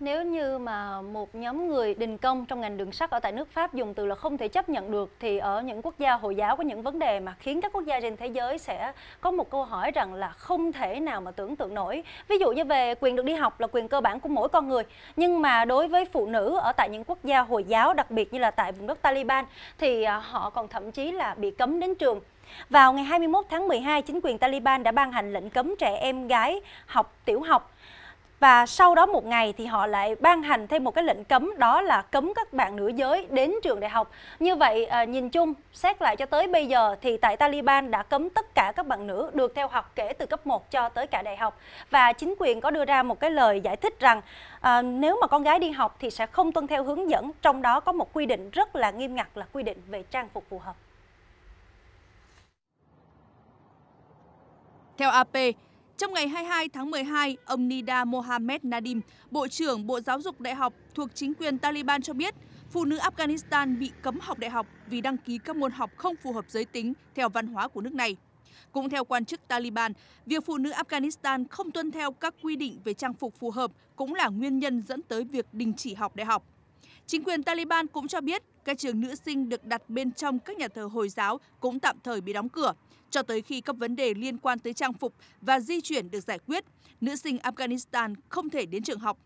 Nếu như mà một nhóm người đình công trong ngành đường sắt ở tại nước Pháp dùng từ là không thể chấp nhận được thì ở những quốc gia Hồi giáo có những vấn đề mà khiến các quốc gia trên thế giới sẽ có một câu hỏi rằng là không thể nào mà tưởng tượng nổi. Ví dụ như về quyền được đi học là quyền cơ bản của mỗi con người. Nhưng mà đối với phụ nữ ở tại những quốc gia Hồi giáo đặc biệt như là tại vùng đất Taliban thì à, họ còn thậm chí là bị cấm đến trường. Vào ngày 21 tháng 12, chính quyền Taliban đã ban hành lệnh cấm trẻ em gái học tiểu học và sau đó một ngày thì họ lại ban hành thêm một cái lệnh cấm đó là cấm các bạn nữ giới đến trường đại học như vậy ờ, nhìn chung xét lại cho tới bây giờ thì tại Taliban đã cấm tất cả các bạn nữ được theo học kể từ cấp 1 cho tới cả đại học và chính quyền có đưa ra một cái lời giải thích rằng à, nếu mà con gái đi học thì sẽ không tuân theo hướng dẫn trong đó có một quy định rất là nghiêm ngặt là quy định về trang phục phù hợp Theo AP, trong ngày 22 tháng 12, ông Nida Mohammed Nadim, Bộ trưởng Bộ Giáo dục Đại học thuộc chính quyền Taliban cho biết, phụ nữ Afghanistan bị cấm học đại học vì đăng ký các môn học không phù hợp giới tính theo văn hóa của nước này. Cũng theo quan chức Taliban, việc phụ nữ Afghanistan không tuân theo các quy định về trang phục phù hợp cũng là nguyên nhân dẫn tới việc đình chỉ học đại học. Chính quyền Taliban cũng cho biết các trường nữ sinh được đặt bên trong các nhà thờ Hồi giáo cũng tạm thời bị đóng cửa, cho tới khi các vấn đề liên quan tới trang phục và di chuyển được giải quyết. Nữ sinh Afghanistan không thể đến trường học